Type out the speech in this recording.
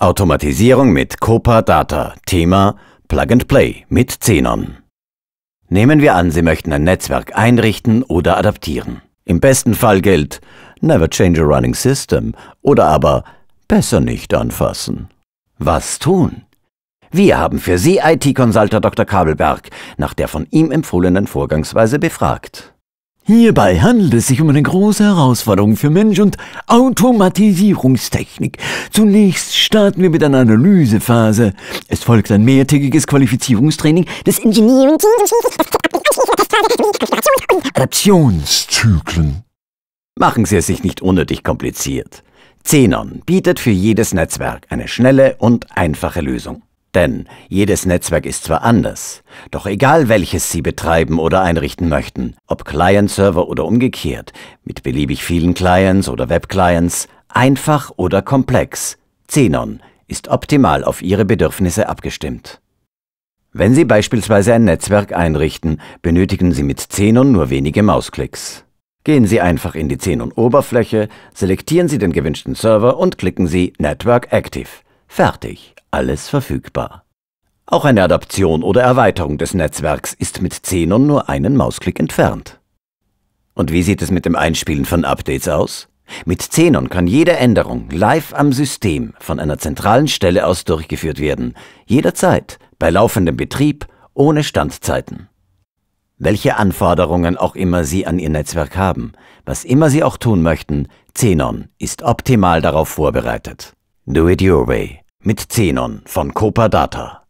Automatisierung mit Copa Data. Thema Plug and Play mit Xenon. Nehmen wir an, Sie möchten ein Netzwerk einrichten oder adaptieren. Im besten Fall gilt Never change a running system oder aber besser nicht anfassen. Was tun? Wir haben für Sie IT-Consulter Dr. Kabelberg nach der von ihm empfohlenen Vorgangsweise befragt. Hierbei handelt es sich um eine große Herausforderung für Mensch und Automatisierungstechnik. Zunächst starten wir mit einer Analysephase. Es folgt ein mehrtägiges Qualifizierungstraining des Engineering Teams. Adaptionszyklen. Machen Sie es sich nicht unnötig kompliziert. Xenon bietet für jedes Netzwerk eine schnelle und einfache Lösung. Denn jedes Netzwerk ist zwar anders, doch egal welches Sie betreiben oder einrichten möchten, ob Client-Server oder umgekehrt, mit beliebig vielen Clients oder Web-Clients, einfach oder komplex, Xenon ist optimal auf Ihre Bedürfnisse abgestimmt. Wenn Sie beispielsweise ein Netzwerk einrichten, benötigen Sie mit Xenon nur wenige Mausklicks. Gehen Sie einfach in die Xenon-Oberfläche, selektieren Sie den gewünschten Server und klicken Sie Network Active. Fertig, alles verfügbar. Auch eine Adaption oder Erweiterung des Netzwerks ist mit Xenon nur einen Mausklick entfernt. Und wie sieht es mit dem Einspielen von Updates aus? Mit Xenon kann jede Änderung live am System von einer zentralen Stelle aus durchgeführt werden, jederzeit, bei laufendem Betrieb, ohne Standzeiten. Welche Anforderungen auch immer Sie an Ihr Netzwerk haben, was immer Sie auch tun möchten, Xenon ist optimal darauf vorbereitet. Do It Your Way mit Xenon von Copa Data.